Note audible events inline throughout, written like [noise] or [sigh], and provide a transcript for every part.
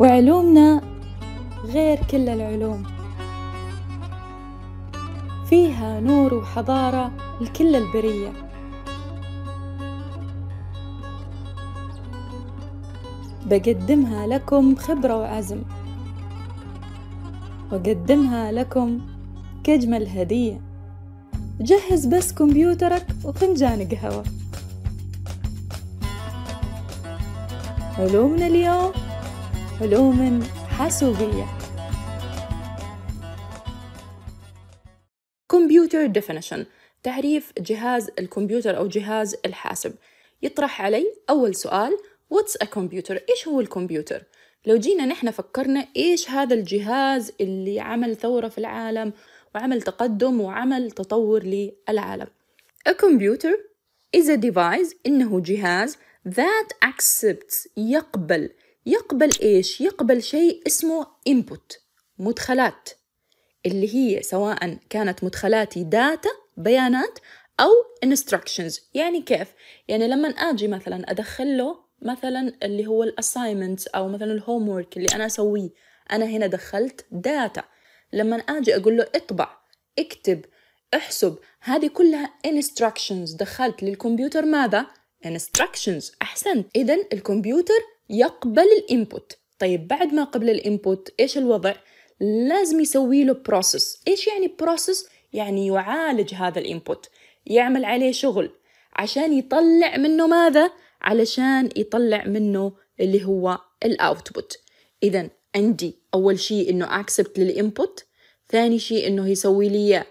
وعلومنا غير كل العلوم فيها نور وحضارة لكل البرية بقدمها لكم خبرة وعزم وقدمها لكم كأجمل هدية جهز بس كمبيوترك وفنجان قهوة علومنا اليوم علوم حاسوبية كمبيوتر ديفينيشن تعريف جهاز الكمبيوتر أو جهاز الحاسب يطرح علي أول سؤال What's a computer؟ إيش هو الكمبيوتر؟ لو جينا نحن فكرنا إيش هذا الجهاز اللي عمل ثورة في العالم وعمل تقدم وعمل تطور للعالم A computer is a device إنه جهاز that accepts يقبل يقبل إيش؟ يقبل شيء اسمه input مدخلات اللي هي سواء كانت مدخلاتي داتا بيانات أو instructions يعني كيف؟ يعني لما أجي مثلا أدخل له مثلا اللي هو الاساينمنت أو مثلا الهومورك اللي أنا أسويه أنا هنا دخلت داتا لما أجي أقول له اطبع اكتب احسب هذه كلها instructions دخلت للكمبيوتر ماذا؟ instructions أحسنت إذا الكمبيوتر يقبل الانبوت طيب بعد ما قبل الانبوت ايش الوضع لازم يسوي له بروسس ايش يعني بروسس يعني يعالج هذا الانبوت يعمل عليه شغل عشان يطلع منه ماذا علشان يطلع منه اللي هو الاوتبوت اذا عندي اول شيء انه اكسبت للانبوت ثاني شيء انه يسوي لي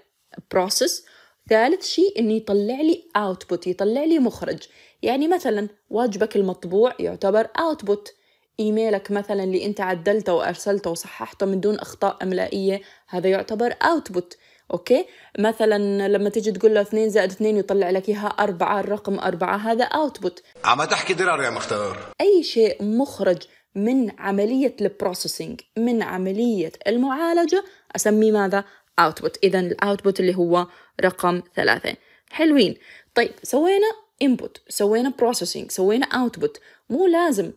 بروسس ثالث شيء انه يطلع لي اوتبوت يطلع لي مخرج يعني مثلا واجبك المطبوع يعتبر اوتبوت ايميلك مثلا اللي انت عدلته وارسلته وصححته من دون اخطاء املائيه هذا يعتبر اوتبوت اوكي مثلا لما تيجي تقول له 2 زائد 2 يطلع لك اياها 4 الرقم 4 هذا اوتبوت عم تحكي درار يا مختار اي شيء مخرج من عمليه البروسيسنج من عمليه المعالجه اسميه ماذا output إذا الأوتبوت اللي هو رقم ثلاثة حلوين طيب سوينا input سوينا processing سوينا output مو لازم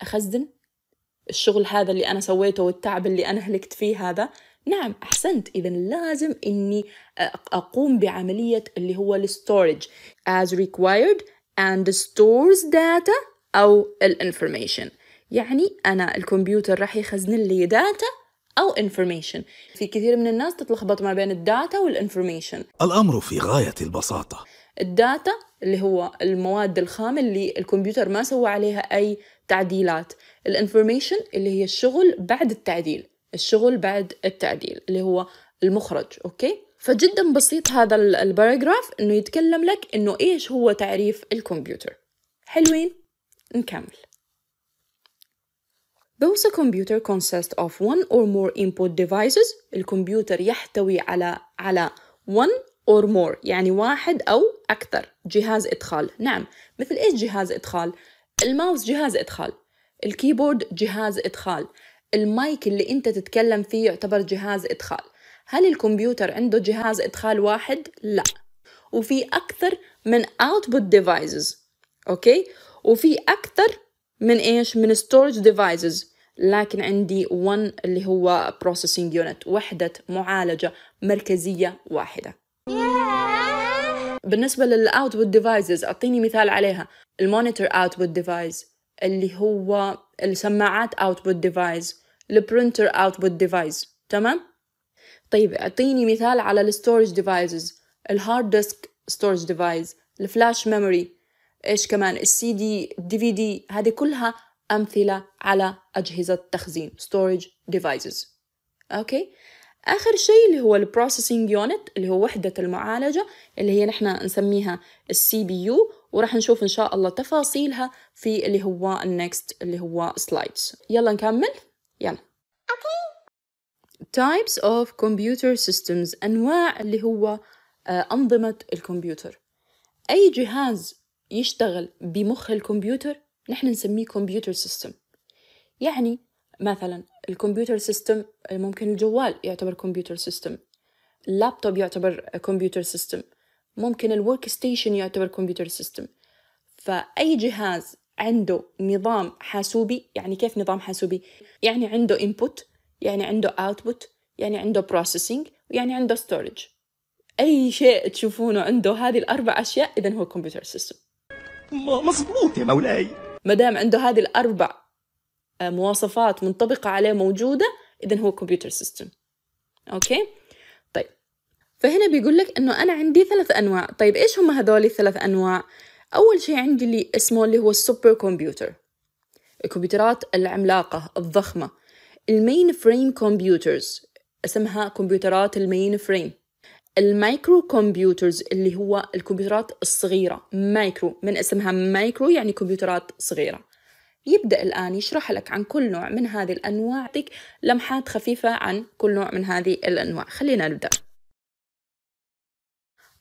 أخزن الشغل هذا اللي أنا سويته والتعب اللي أنا هلكت فيه هذا نعم أحسنت إذا لازم إني أقوم بعملية اللي هو storage as required and stores data أو information يعني أنا الكمبيوتر راح يخزن لي داتا أو information في كثير من الناس تتلخبط ما بين الداتا والانفورميشن الأمر في غاية البساطة الداتا اللي هو المواد الخام اللي الكمبيوتر ما سوى عليها أي تعديلات الانفورميشن اللي هي الشغل بعد التعديل الشغل بعد التعديل اللي هو المخرج أوكي فجدا بسيط هذا الباراجراف انه يتكلم لك انه ايش هو تعريف الكمبيوتر حلوين نكمل Those a computer consists of one or more input devices الكمبيوتر يحتوي على على one or more يعني واحد أو أكثر جهاز إدخال نعم مثل إيش جهاز إدخال؟ الماوس جهاز إدخال الكيبورد جهاز إدخال المايك اللي أنت تتكلم فيه يعتبر جهاز إدخال هل الكمبيوتر عنده جهاز إدخال واحد؟ لا وفي أكثر من output devices أوكي؟ وفي أكثر من إيش؟ من storage devices لكن عندي 1 اللي هو processing يونت وحدة معالجة مركزية واحدة بالنسبة للاوتبوت ديفايسز أعطيني مثال عليها المونيتور اوتبوت ديفايس اللي هو السماعات اوتبوت ديفايس البرنتر اوتبوت ديفايس تمام طيب أعطيني مثال على الستورج ديفايسز الهارد ديسك ستورج ديفايس الفلاش ميموري ايش كمان السي دي الدي في دي هذه كلها أمثلة على أجهزة تخزين storage devices أوكي آخر شيء اللي هو الـ processing unit اللي هو وحدة المعالجة اللي هي نحن نسميها الـ CPU وراح نشوف إن شاء الله تفاصيلها في اللي هو النكست اللي هو slides يلا نكمل يلا types of computer systems أنواع اللي هو آه، أنظمة الكمبيوتر أي جهاز يشتغل بمخ الكمبيوتر نحن نسميه كمبيوتر سيستم يعني مثلا الكمبيوتر سيستم ممكن الجوال يعتبر كمبيوتر سيستم اللابتوب يعتبر كمبيوتر سيستم ممكن الورك ستيشن يعتبر كمبيوتر سيستم فأي جهاز عنده نظام حاسوبي يعني كيف نظام حاسوبي يعني عنده input يعني عنده output يعني عنده processing ويعني عنده storage أي شيء تشوفونه عنده هذه الأربع أشياء إذا هو كمبيوتر سيستم مظبوط يا مولاي ما دام عنده هذه الاربع آه، مواصفات منطبقه عليه موجوده اذا هو كمبيوتر سيستم اوكي طيب فهنا بيقول لك انه انا عندي ثلاث انواع طيب ايش هم هذول الثلاث انواع اول شيء عندي اللي اسمه اللي هو السوبر كمبيوتر الكمبيوترات العملاقه الضخمه المين فريم كمبيوترز اسمها كمبيوترات المين فريم المايكرو كمبيوترز اللي هو الكمبيوترات الصغيرة مايكرو من اسمها مايكرو يعني كمبيوترات صغيرة يبدأ الآن يشرح لك عن كل نوع من هذه الأنواع يعطيك لمحات خفيفة عن كل نوع من هذه الأنواع خلينا نبدأ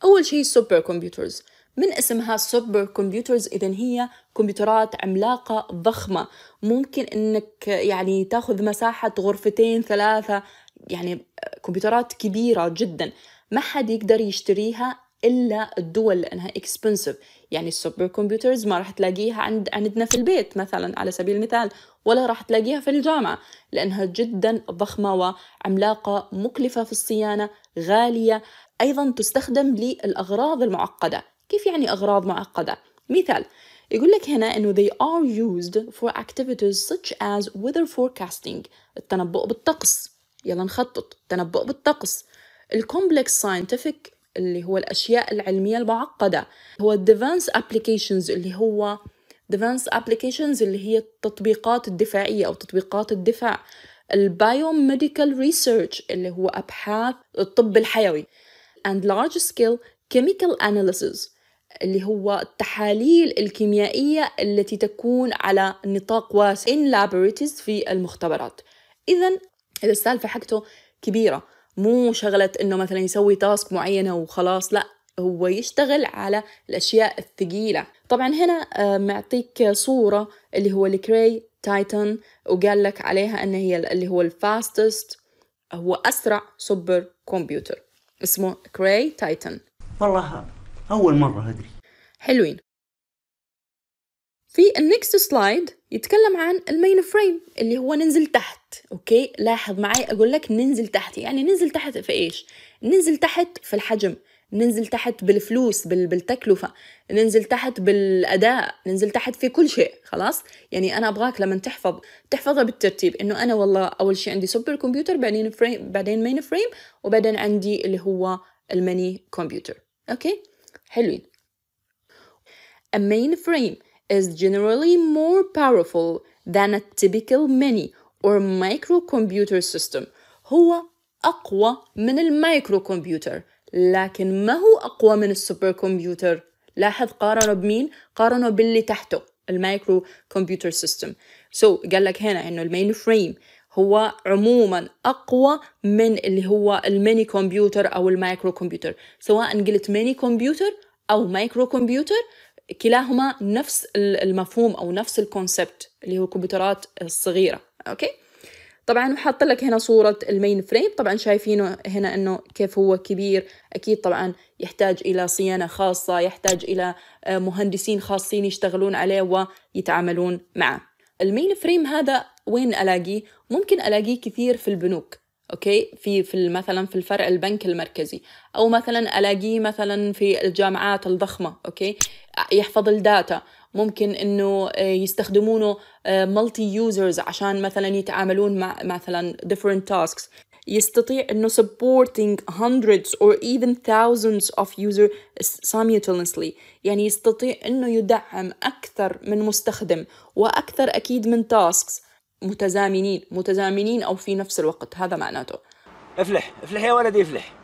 أول شيء سوبر كمبيوترز من اسمها سوبر كمبيوترز إذا هي كمبيوترات عملاقة ضخمة ممكن إنك يعني تاخذ مساحة غرفتين ثلاثة يعني كمبيوترات كبيرة جدا ما حد يقدر يشتريها الا الدول لانها اكسبنسيف يعني السوبر كمبيوترز ما راح تلاقيها عند عندنا في البيت مثلا على سبيل المثال ولا راح تلاقيها في الجامعه لانها جدا ضخمه وعملاقه مكلفه في الصيانه غاليه ايضا تستخدم للاغراض المعقده كيف يعني اغراض معقده مثال يقول لك هنا انه they are used for activities such as weather forecasting التنبؤ بالطقس يلا نخطط تنبؤ بالطقس الكومبلكس ساينتفك اللي هو الأشياء العلمية المعقدة هو الديفانس أبليكيشنز اللي هو ديفانس أبليكيشنز اللي هي التطبيقات الدفاعية أو تطبيقات الدفاع البايوميديكال ريسيرش اللي هو أبحاث الطب الحيوي and large scale chemical analysis اللي هو التحاليل الكيميائية التي تكون على نطاق واسع in laboratories في المختبرات إذا السالفة حقته كبيرة مو شغلة إنه مثلا يسوي تاسك معينة وخلاص لأ هو يشتغل على الأشياء الثقيلة طبعا هنا آه، معطيك صورة اللي هو الكري تايتن وقال لك عليها أن هي اللي هو الفاستست هو أسرع سوبر كمبيوتر اسمه كري تايتن والله أول مرة أدري حلوين في النكست سلايد يتكلم عن المين فريم اللي هو ننزل تحت اوكي لاحظ معي اقول لك ننزل تحت يعني ننزل تحت في ايش ننزل تحت في الحجم ننزل تحت بالفلوس بالتكلفة ننزل تحت بالأداء ننزل تحت في كل شيء خلاص يعني أنا أبغاك لما تحفظ تحفظها بالترتيب إنه أنا والله أول شيء عندي سوبر كمبيوتر بعدين فريم بعدين مين فريم وبعدين عندي اللي هو الماني كمبيوتر أوكي حلوين المين فريم is generally more powerful than a typical mini or microcomputer system هو أقوى من المايكرو كمبيوتر لكن ما هو أقوى من السوبر كمبيوتر لاحظ قارنه بمين قارنه باللي تحته المايكرو كمبيوتر سيستم سو قال لك هنا انه المين فريم هو عموما اقوى من اللي هو الميني كمبيوتر او المايكرو كمبيوتر سواء قلت ميني كمبيوتر او مايكرو كمبيوتر كلاهما نفس المفهوم او نفس الكونسبت اللي هو الكمبيوترات الصغيره اوكي طبعا وحاط لك هنا صورة المين فريم طبعا شايفينه هنا انه كيف هو كبير اكيد طبعا يحتاج الى صيانة خاصة يحتاج الى آه، مهندسين خاصين يشتغلون عليه ويتعاملون معه المين فريم هذا وين الاقيه ممكن الاقيه كثير في البنوك اوكي في في مثلا في الفرع البنك المركزي او مثلا الاقيه مثلا في الجامعات الضخمه اوكي يحفظ الداتا ممكن انه آه، يستخدمونه ملتي آه، يوزرز عشان مثلا يتعاملون مع مثلا different tasks يستطيع انه supporting hundreds or even thousands of users simultaneously يعني يستطيع انه يدعم اكثر من مستخدم واكثر اكيد من tasks متزامنين متزامنين أو في نفس الوقت هذا معناته افلح افلح يا ولدي افلح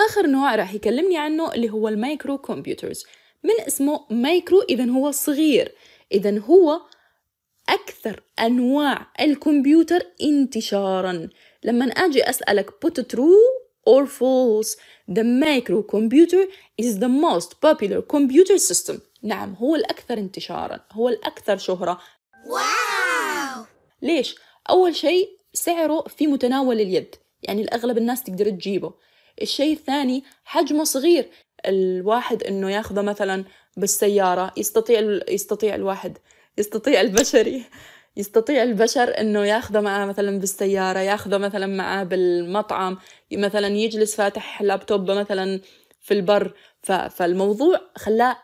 آخر نوع راح يكلمني عنه اللي هو المايكرو كمبيوترز من اسمه مايكرو إذا هو صغير إذا هو أكثر أنواع الكمبيوتر انتشارا لما أجي أسألك put true or false the micro computer is the most popular computer system نعم هو الأكثر انتشارا هو الأكثر شهرة واو ليش اول شيء سعره في متناول اليد يعني الاغلب الناس تقدر تجيبه الشيء الثاني حجمه صغير الواحد انه ياخذه مثلا بالسياره يستطيع يستطيع الواحد يستطيع البشري [laughs] يستطيع البشر انه ياخذه معاه مثلا بالسياره ياخذه مثلا معاه بالمطعم مثلا يجلس فاتح لابتوب مثلا في البر فالموضوع خلاه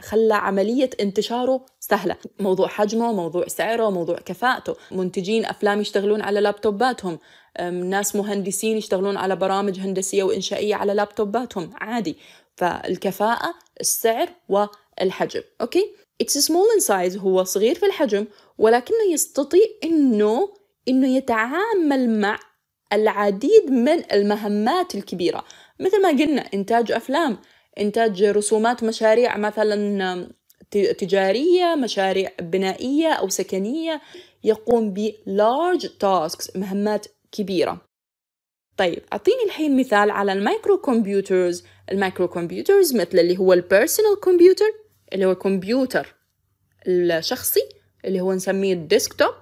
خلى عملية انتشاره سهلة موضوع حجمه موضوع سعره موضوع كفاءته منتجين أفلام يشتغلون على لابتوباتهم ناس مهندسين يشتغلون على برامج هندسية وإنشائية على لابتوباتهم عادي فالكفاءة السعر والحجم أوكي It's small in size هو صغير في الحجم ولكنه يستطيع أنه أنه يتعامل مع العديد من المهمات الكبيرة مثل ما قلنا إنتاج أفلام إنتاج رسومات مشاريع مثلا تجارية مشاريع بنائية أو سكنية يقوم ب large tasks مهمات كبيرة طيب أعطيني الحين مثال على المايكرو كمبيوترز المايكرو كمبيوترز مثل اللي هو البيرسونال كمبيوتر اللي هو كمبيوتر الشخصي اللي هو نسميه الديسكتوب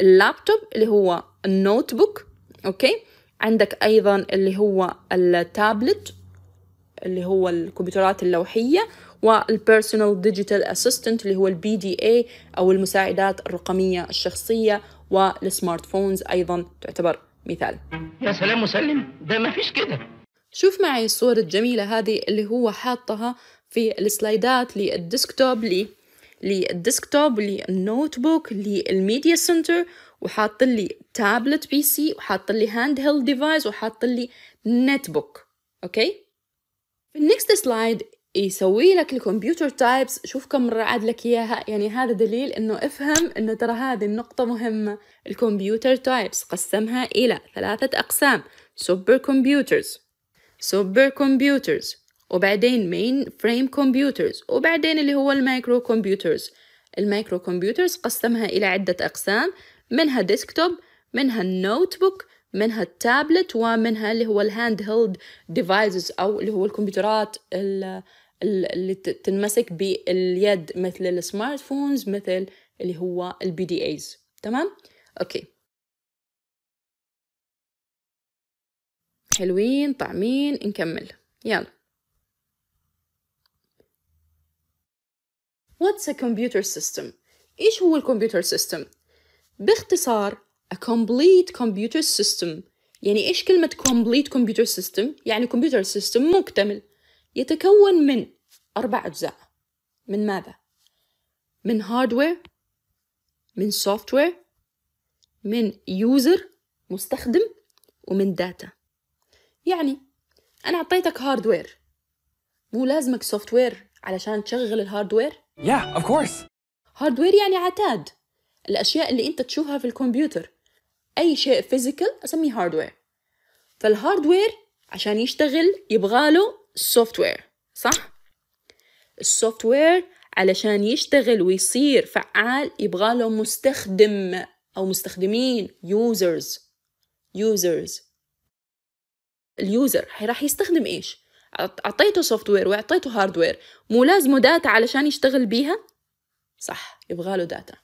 اللابتوب اللي هو النوتبوك أوكي عندك أيضا اللي هو التابلت اللي هو الكمبيوترات اللوحية والبيرسونال ديجيتال اسيستنت اللي هو البي دي اي او المساعدات الرقمية الشخصية والسمارت فونز ايضا تعتبر مثال يا سلام مسلم ده ما فيش كده شوف معي الصور الجميلة هذه اللي هو حاطها في السلايدات للديسكتوب لي للديسكتوب للنوت بوك للميديا سنتر وحاط لي تابلت بي سي وحاط لي هاند هيلد ديفايس وحاط لي نت بوك اوكي في النكست سلايد يسوي لك الكمبيوتر تايبس شوف كم مرة عاد لك إياها يعني هذا دليل إنه افهم إنه ترى هذه النقطة مهمة الكمبيوتر تايبس قسمها إلى ثلاثة أقسام سوبر كمبيوترز سوبر كمبيوترز وبعدين مين فريم كمبيوترز وبعدين اللي هو المايكرو كمبيوترز المايكرو كمبيوترز قسمها إلى عدة أقسام منها ديسكتوب منها النوت بوك منها التابلت ومنها اللي هو الهاند هيلد ديفايسز او اللي هو الكمبيوترات اللي تنمسك باليد مثل السمارت فونز مثل اللي هو البي دي ايز تمام اوكي حلوين طعمين نكمل يلا What's a computer system؟ إيش هو الكمبيوتر system؟ باختصار A complete computer system يعني إيش كلمة complete computer system؟ يعني computer system مكتمل يتكون من أربع أجزاء من ماذا؟ من hardware من software من user مستخدم ومن data يعني أنا أعطيتك هاردوير مو لازمك سوفتوير علشان تشغل الهاردوير؟ Yeah, of course. هاردوير يعني عتاد الأشياء اللي أنت تشوفها في الكمبيوتر اي شيء فيزيكال اسميه هاردوير فالهاردوير عشان يشتغل يبغاله السوفت وير صح السوفت وير علشان يشتغل ويصير فعال يبغاله مستخدم او مستخدمين users users اليوزر راح يستخدم ايش اعطيته سوفت وير واعطيته هارد وير مو لازمه داتا علشان يشتغل بيها صح يبغاله داتا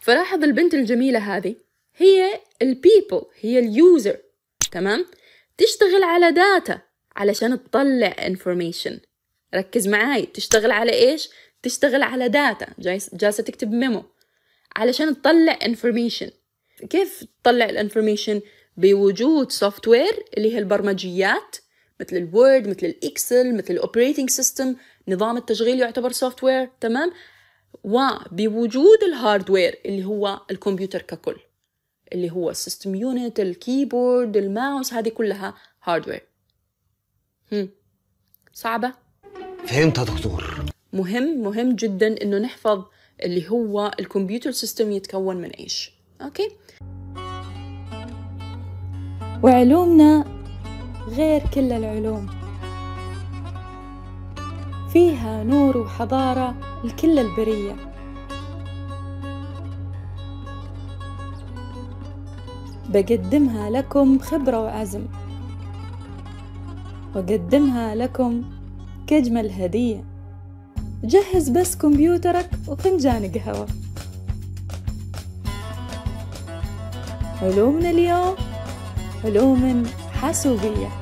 فلاحظ البنت الجميله هذه هي البيبل هي اليوزر تمام تشتغل على داتا علشان تطلع انفورميشن ركز معاي تشتغل على ايش تشتغل على داتا جالسه تكتب ميمو علشان تطلع انفورميشن كيف تطلع الانفورميشن بوجود سوفت وير اللي هي البرمجيات مثل الوورد مثل الاكسل مثل الاوبريتنج سيستم نظام التشغيل يعتبر سوفت وير تمام وبوجود الهاردوير اللي هو الكمبيوتر ككل اللي هو السيستم يونت الكيبورد الماوس هذه كلها هاردوير صعبة؟ فهمت يا دكتور مهم مهم جدا انه نحفظ اللي هو الكمبيوتر سيستم يتكون من ايش اوكي وعلومنا غير كل العلوم فيها نور وحضارة لكل البريه بقدمها لكم خبرة وعزم وقدمها لكم كجمل هدية جهز بس كمبيوترك وفنجان قهوة علومنا اليوم علوم حاسوبيه